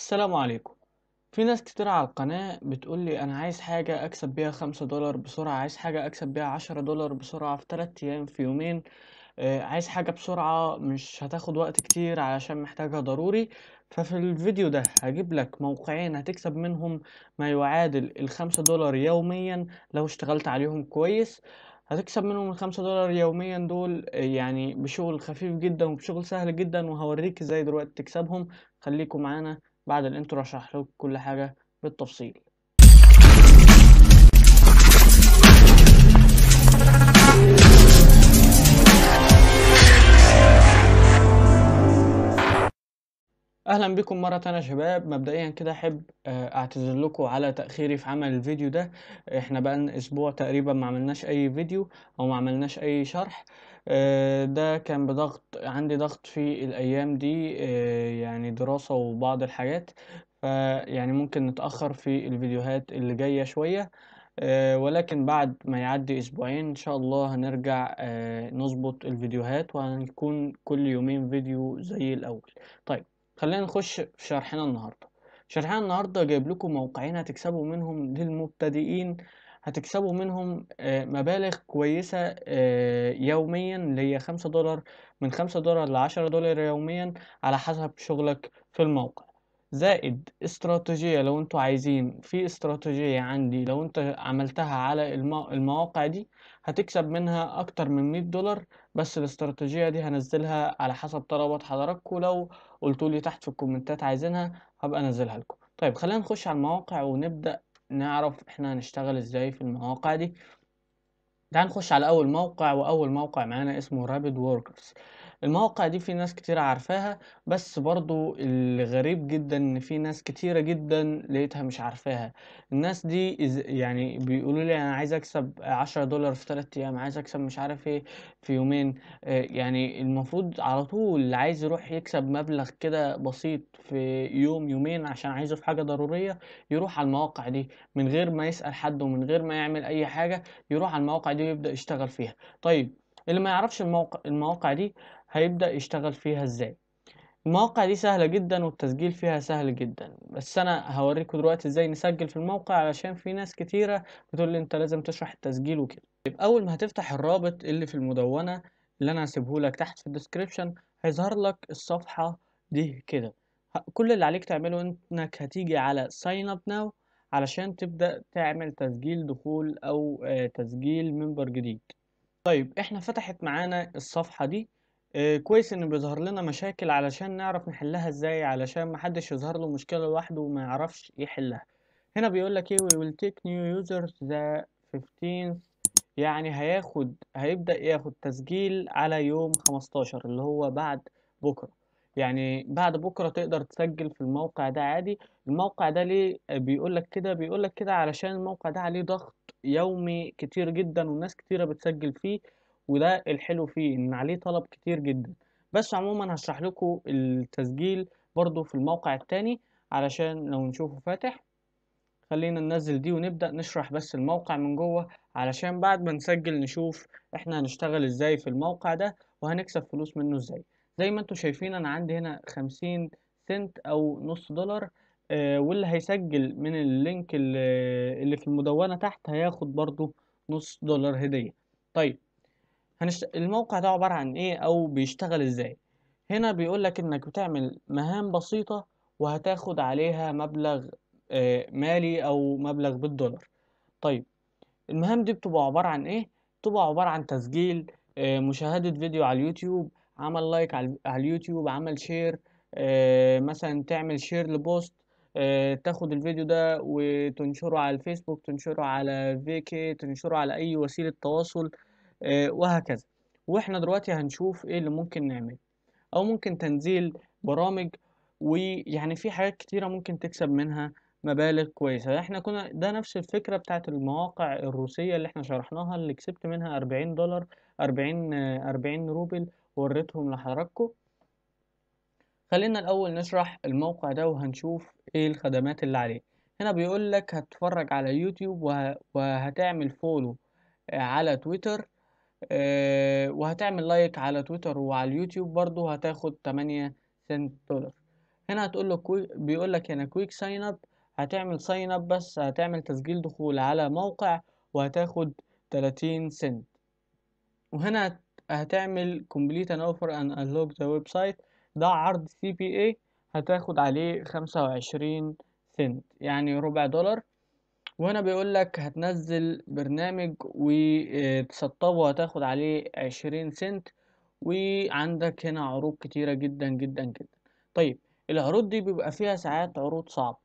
السلام عليكم في ناس كتير على القناة بتقولي أنا عايز حاجة أكسب بيها خمسة دولار بسرعة عايز حاجة أكسب بيها عشرة دولار بسرعة في تلات أيام في يومين آه، عايز حاجة بسرعة مش هتاخد وقت كتير علشان محتاجها ضروري ففي الفيديو ده هجيب لك موقعين هتكسب منهم ما يعادل الخمسة دولار يوميا لو اشتغلت عليهم كويس هتكسب منهم الخمسة دولار يوميا دول آه، يعني بشغل خفيف جدا وبشغل سهل جدا وهوريك ازاي دلوقتي تكسبهم خليكم معانا بعد الانترو اشرح لكم كل حاجة بالتفصيل اهلا بكم مره تانية شباب مبدئيا كده احب آه، اعتذر لكم على تاخيري في عمل الفيديو ده احنا بقى اسبوع تقريبا ما عملناش اي فيديو او ما عملناش اي شرح آه، ده كان بضغط عندي ضغط في الايام دي آه، يعني دراسه وبعض الحاجات فيعني ممكن نتاخر في الفيديوهات اللي جايه شويه ولكن بعد ما يعدي اسبوعين ان شاء الله هنرجع نظبط الفيديوهات وهنكون كل يومين فيديو زي الاول طيب خلينا نخش في شرحنا النهاردة شرحنا النهاردة جايب لكم موقعين هتكسبوا منهم للمبتدئين هتكسبوا منهم آه، مبالغ كويسة آه، يوميا اللي هي خمسة دولار من خمسة دولار لعشرة دولار يوميا على حسب شغلك في الموقع زائد استراتيجية لو انتوا عايزين في استراتيجية عندي لو انت عملتها على المواقع دي هتكسب منها اكتر من 100 دولار بس الاستراتيجية دي هنزلها على حسب طلبات حضراتكم لو لي تحت في الكومنتات عايزينها هبقى انزلها لكم طيب خلينا نخش على المواقع ونبدأ نعرف احنا هنشتغل ازاي في المواقع دي تعال نخش على اول موقع واول موقع معانا اسمه رابد وركرز المواقع دي في ناس كتير عارفاها بس برضو الغريب جدا ان في ناس كتيرة جدا لقيتها مش عارفاها الناس دي يعني بيقولوا لي انا عايز اكسب عشرة دولار في ثلاثة ايام عايز اكسب مش عارف ايه في يومين آه، يعني المفروض على طول اللي عايز يروح يكسب مبلغ كده بسيط في يوم يومين عشان عايزه في حاجة ضرورية يروح على المواقع دي من غير ما يسأل حد ومن غير ما يعمل اي حاجة يروح على المواقع دي ويبدأ يشتغل فيها طيب اللي ما يعرفش الموقع المواقع دي هيبدأ يشتغل فيها ازاي المواقع دي سهلة جدا والتسجيل فيها سهل جدا بس انا هوريكم دلوقتي ازاي نسجل في الموقع علشان في ناس كتيرة بتقول لي انت لازم تشرح التسجيل وكده يبقى اول ما هتفتح الرابط اللي في المدونة اللي انا هسيبه لك تحت في الديسكريبشن هيظهر لك الصفحة دي كده كل اللي عليك تعمله انك هتيجي على ساين اب ناو علشان تبدأ تعمل تسجيل دخول او آه، تسجيل منبر جديد طيب احنا فتحت معانا الصفحة دي إيه كويس ان بيظهر لنا مشاكل علشان نعرف نحلها ازاي علشان محدش يظهر له مشكلة لوحده وما يعرفش يحلها هنا بيقول لك ايه we will take new users the 15th يعني هياخد هيبدأ ياخد تسجيل على يوم 15 اللي هو بعد بكرة يعني بعد بكرة تقدر تسجل في الموقع ده عادي الموقع ده ليه آه، بيقول لك كده بيقول لك كده علشان الموقع ده عليه ضغط يومي كتير جدا والناس كتيرة بتسجل فيه وده الحلو فيه ان عليه طلب كتير جدا بس عموما هشرح لكم التسجيل برضو في الموقع التاني علشان لو نشوفه فاتح خلينا ننزل دي ونبدأ نشرح بس الموقع من جوه علشان بعد ما نسجل نشوف احنا هنشتغل ازاي في الموقع ده وهنكسب فلوس منه ازاي زي ما انتم شايفين انا عندي هنا خمسين سنت او نص دولار آه واللي هيسجل من اللينك اللي في المدونة تحت هياخد برضو نص دولار هدية طيب هنشت... الموقع ده عبارة عن ايه او بيشتغل ازاي هنا بيقولك انك بتعمل مهام بسيطة وهتاخد عليها مبلغ آه، مالي او مبلغ بالدولار طيب المهام دي بتبقى عبارة عن ايه بتبقى عبارة عن تسجيل آه، مشاهدة فيديو على اليوتيوب عمل لايك على اليوتيوب عمل شير آه، مثلا تعمل شير لبوست تاخد الفيديو ده وتنشره على الفيسبوك تنشره على فيكي تنشره على اي وسيلة تواصل آه، وهكذا واحنا دلوقتي هنشوف ايه اللي ممكن نعمله او ممكن تنزيل برامج ويعني في حاجات كتيرة ممكن تكسب منها مبالغ كويسة احنا كنا ده نفس الفكرة بتاعت المواقع الروسية اللي احنا شرحناها اللي كسبت منها 40 دولار 40 40 آه، روبل وريتهم لحضراتكم خلينا الأول نشرح الموقع ده وهنشوف ايه الخدمات اللي عليه هنا بيقول لك هتتفرج على يوتيوب وهتعمل فولو على تويتر آه، وهتعمل لايك على تويتر وعلى اليوتيوب برضو هتاخد 8 سنت دولار هنا هتقول لك بيقول لك هنا كويك ساين اب هتعمل ساين اب بس هتعمل تسجيل دخول على موقع وهتاخد 30 سنت وهنا هتعمل كومبليت ان اوفر ان انلوك ذا ويب سايت ده عرض سي بي اي هتاخد عليه 25 سنت يعني ربع دولار وهنا بيقول لك هتنزل برنامج وتسطبه آه، هتاخد عليه عشرين سنت وعندك هنا عروض كتيرة جدا جدا جدا طيب العروض دي بيبقى فيها ساعات عروض صعبة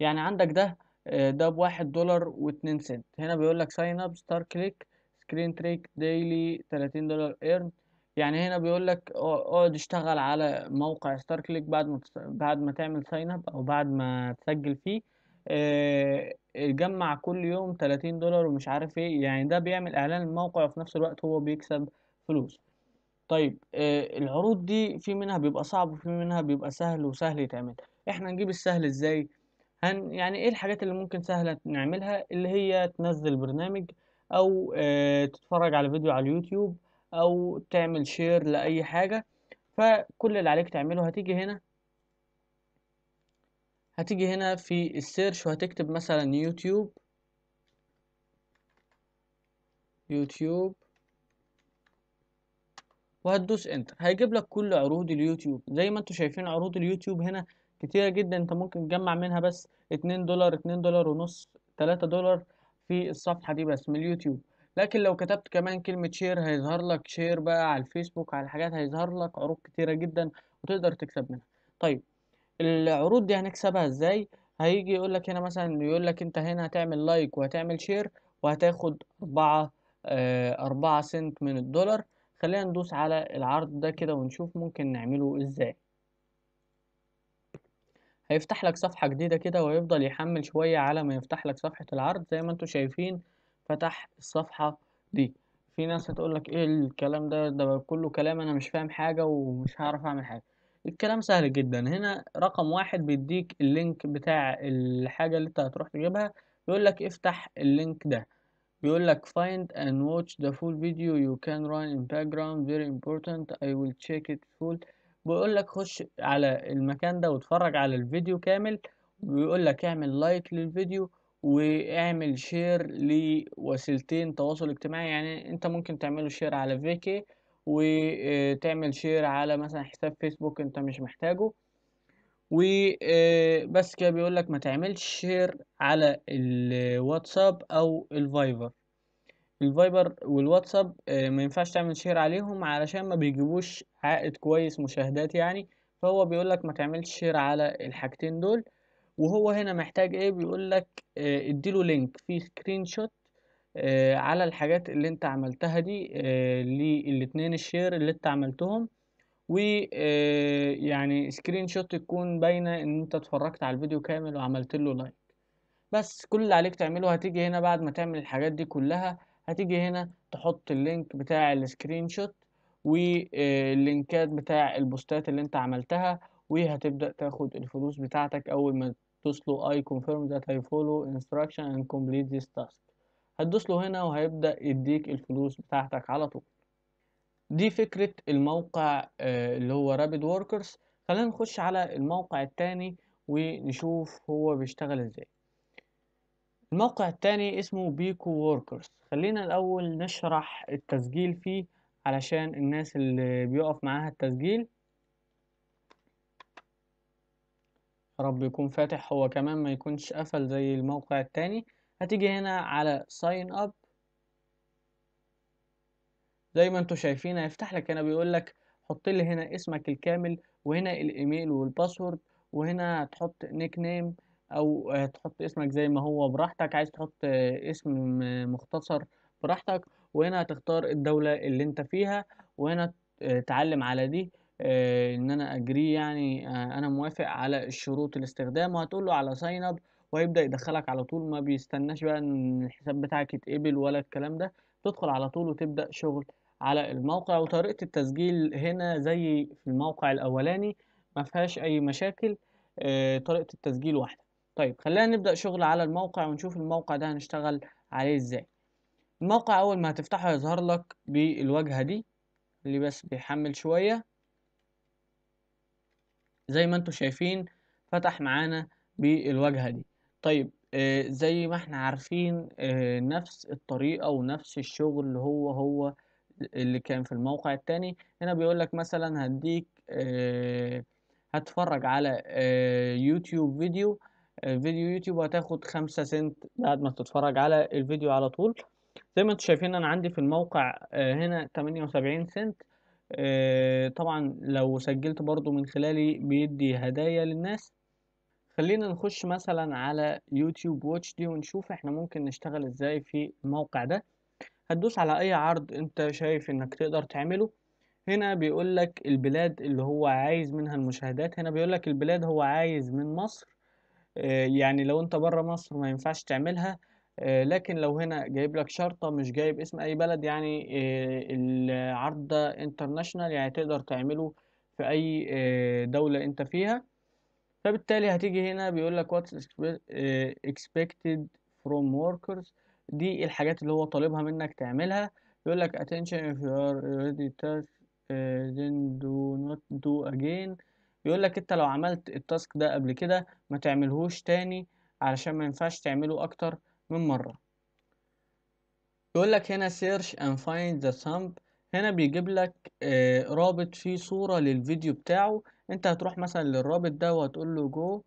يعني عندك ده آه، ده بواحد دولار واتنين سنت هنا بيقول لك ساين اب ستار كليك سكرين تريك ديلي تلاتين دولار ايرن يعني هنا بيقول لك اقعد اشتغل على موقع ستار كليك بعد ما بعد ما تعمل ساين اب او بعد ما تسجل فيه يجمع آه، كل يوم 30 دولار ومش عارف ايه يعني ده بيعمل اعلان الموقع وفي نفس الوقت هو بيكسب فلوس طيب آه، العروض دي في منها بيبقى صعب وفي منها بيبقى سهل وسهل يتعمل احنا نجيب السهل ازاي هن يعني ايه الحاجات اللي ممكن سهلة نعملها اللي هي تنزل برنامج او آه، تتفرج على فيديو على اليوتيوب او تعمل شير لاي حاجة فكل اللي عليك تعمله هتيجي هنا هتيجي هنا في السيرش وهتكتب مثلا يوتيوب يوتيوب وهتدوس انتر هيجيب لك كل عروض اليوتيوب زي ما انتم شايفين عروض اليوتيوب هنا كتيرة جدا انت ممكن تجمع منها بس اتنين دولار اتنين دولار ونص تلاتة دولار في الصفحة دي بس من اليوتيوب لكن لو كتبت كمان كلمة شير هيظهر لك شير بقى على الفيسبوك على الحاجات هيظهر لك عروض كتيرة جدا وتقدر تكسب منها طيب العروض دي هنكسبها ازاي هيجي يقول لك هنا مثلا يقول لك انت هنا هتعمل لايك وهتعمل شير وهتاخد أربعة آه، أربعة سنت من الدولار خلينا ندوس على العرض ده كده ونشوف ممكن نعمله ازاي هيفتح لك صفحة جديدة كده ويفضل يحمل شوية على ما يفتح لك صفحة العرض زي ما انتم شايفين فتح الصفحة دي في ناس هتقول لك ايه الكلام ده ده كله كلام انا مش فاهم حاجة ومش هعرف اعمل حاجة الكلام سهل جدا هنا رقم واحد بيديك اللينك بتاع الحاجة اللي انت هتروح تجيبها يقول لك افتح اللينك ده بيقول لك find and watch the full video you can run in background very important I will check it full بيقول لك خش على المكان ده واتفرج على الفيديو كامل بيقول لك اعمل لايك للفيديو واعمل شير لوسيلتين تواصل اجتماعي يعني انت ممكن تعمله شير على فيكي وتعمل شير على مثلا حساب فيسبوك انت مش محتاجه وبس آه، كده بيقول لك ما تعملش شير على الواتساب او الفايبر الفايبر والواتساب آه، ما ينفعش تعمل شير عليهم علشان ما بيجيبوش عائد كويس مشاهدات يعني فهو بيقول لك ما تعملش شير على الحاجتين دول وهو هنا محتاج ايه بيقول لك آه، اديله لينك فيه سكرين شوت آه، على الحاجات اللي انت عملتها دي آه، للاتنين الشير اللي انت عملتهم و آه، يعني سكرين شوت تكون باينه ان انت اتفرجت على الفيديو كامل وعملت له لايك بس كل اللي عليك تعمله هتيجي هنا بعد ما تعمل الحاجات دي كلها هتيجي هنا تحط اللينك بتاع السكرين شوت واللينكات بتاع البوستات اللي انت عملتها وهتبدأ تاخد الفلوس بتاعتك اول ما توصلوا اي confirm that I follow انستراكشن and complete this task هتدوس له هنا وهيبدأ يديك الفلوس بتاعتك على طول دي فكرة الموقع آه، اللي هو رابد وركرز خلينا نخش على الموقع التاني ونشوف هو بيشتغل ازاي الموقع التاني اسمه بيكو وركرز خلينا الأول نشرح التسجيل فيه علشان الناس اللي بيقف معاها التسجيل رب يكون فاتح هو كمان ما يكونش قفل زي الموقع التاني هتيجي هنا على ساين اب زي ما انتوا شايفين هيفتح لك هنا بيقول لك حط لي هنا اسمك الكامل وهنا الايميل والباسورد وهنا هتحط نيك نيم او تحط اسمك زي ما هو براحتك عايز تحط اسم مختصر براحتك وهنا هتختار الدولة اللي انت فيها وهنا تعلم على دي آه، ان انا اجري يعني آه، انا موافق على الشروط الاستخدام وهتقول له على ساين اب ويبدأ يدخلك على طول ما بيستناش بقى ان الحساب بتاعك يتقبل ولا الكلام ده تدخل على طول وتبدأ شغل على الموقع وطريقة التسجيل هنا زي في الموقع الأولاني ما فيهاش أي مشاكل آه، طريقة التسجيل واحدة طيب خلينا نبدأ شغل على الموقع ونشوف الموقع ده هنشتغل عليه ازاي الموقع أول ما هتفتحه هيظهر لك بالواجهة دي اللي بس بيحمل شوية زي ما انتم شايفين فتح معانا بالواجهة دي طيب آه، زي ما إحنا عارفين آه، نفس الطريقة ونفس الشغل هو، هو اللي كان في الموقع التاني، هنا بيقول لك مثلًا هديك آه، هتفرج على يوتيوب فيديو فيديو يوتيوب وهتاخد خمسة سنت بعد ما تتفرّج على الفيديو على طول، زي ما أنتم شايفين أنا عندي في الموقع هنا هنا 78 سنت طبعًا لو سجّلت برضو من خلالي بيدّي هدايا للناس. خلينا نخش مثلا على يوتيوب واتش دي ونشوف احنا ممكن نشتغل ازاي في الموقع ده هتدوس على اي عرض انت شايف انك تقدر تعمله هنا بيقول لك البلاد اللي هو عايز منها المشاهدات هنا بيقول لك البلاد هو عايز من مصر آه، يعني لو انت بره مصر ما ينفعش تعملها آه، لكن لو هنا جايب لك شرطة مش جايب اسم اي بلد يعني آه، العرض ده انترناشنال يعني تقدر تعمله في اي دولة انت فيها فبالتالي هتيجي هنا بيقول لك what's آه، expected from workers دي إيه الحاجات اللي هو طالبها منك تعملها يقول لك attention if you are already touched آه، then do not do again يقول لك انت لو عملت التاسك ده قبل كده ما تعملهوش تاني علشان ما ينفعش تعمله اكتر من مرة يقول لك هنا search and find the thumb هنا بيجيب لك آه، رابط فيه صورة للفيديو بتاعه انت هتروح مثلا للرابط ده وهتقول له جو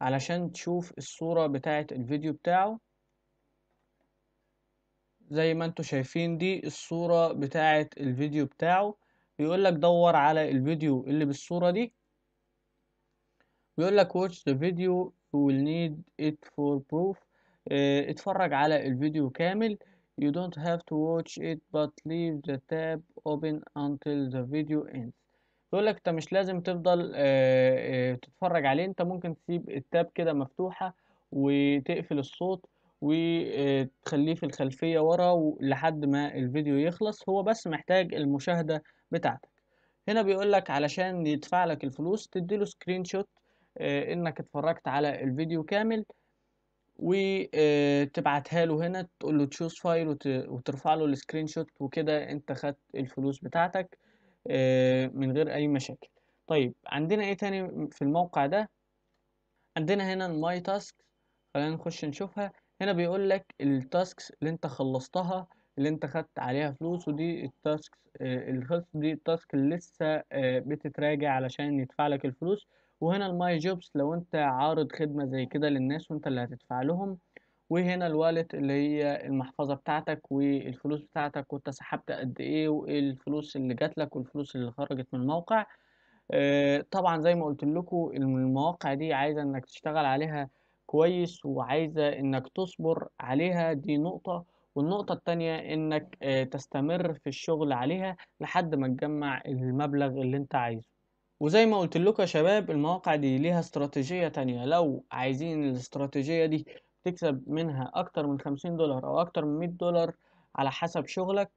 علشان تشوف الصورة بتاعة الفيديو بتاعه زي ما انتوا شايفين دي الصورة بتاعة الفيديو بتاعه بيقول لك دور على الفيديو اللي بالصورة دي بيقول لك watch the video you will need it for proof اه اتفرج على الفيديو كامل you don't have to watch it but leave the tab open until the video ends بيقول لك انت مش لازم تفضل آه، آه، تتفرج عليه انت ممكن تسيب التاب كده مفتوحة وتقفل الصوت وتخليه آه، في الخلفية ورا لحد ما الفيديو يخلص هو بس محتاج المشاهدة بتاعتك هنا بيقول لك علشان يدفع لك الفلوس تديله سكرين شوت انك اتفرجت على الفيديو كامل وتبعتها له هنا تقول له تشوز فايل وترفع له السكرين شوت وكده انت خدت الفلوس بتاعتك آه، من غير اي مشاكل طيب عندنا ايه تاني في الموقع ده عندنا هنا الماي تاسك خلينا نخش نشوفها هنا بيقول لك التاسكس اللي انت خلصتها اللي انت خدت عليها فلوس ودي التاسكس آه، اللي خلصت دي التاسك اللي لسه آه، بتتراجع علشان يدفع لك الفلوس وهنا الماي جوبس لو انت عارض خدمة زي كده للناس وانت اللي هتدفع لهم وهنا الوالت اللي هي المحفظة بتاعتك والفلوس بتاعتك وانت سحبت قد ايه والفلوس اللي جات لك والفلوس اللي خرجت من الموقع آه، طبعا زي ما قلت لكم المواقع دي عايزة انك تشتغل عليها كويس وعايزة انك تصبر عليها دي نقطة والنقطة التانية انك آه، تستمر في الشغل عليها لحد ما تجمع المبلغ اللي انت عايزه وزي ما قلت لكم يا شباب المواقع دي ليها استراتيجية تانية لو عايزين الاستراتيجية دي تكسب منها أكتر من خمسين دولار أو أكتر من مئة دولار على حسب شغلك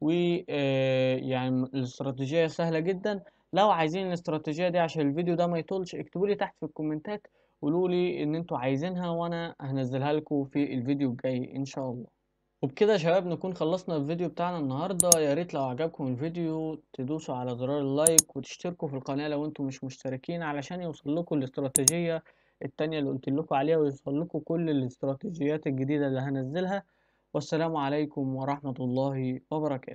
و آه، يعني الاستراتيجية سهلة جدا لو عايزين الاستراتيجية دي عشان الفيديو ده ما يطولش اكتبوا لي تحت في الكومنتات قولوا لي ان انتوا عايزينها وانا هنزلها لكم في الفيديو الجاي ان شاء الله وبكده يا شباب نكون خلصنا الفيديو بتاعنا النهارده يا ريت لو عجبكم الفيديو تدوسوا على زرار اللايك وتشتركوا في القناه لو انتم مش مشتركين علشان يوصل لكم الاستراتيجيه التانية اللي قلت لكم عليها ويوصل لكم كل الاستراتيجيات الجديدة اللي هنزلها والسلام عليكم ورحمة الله وبركاته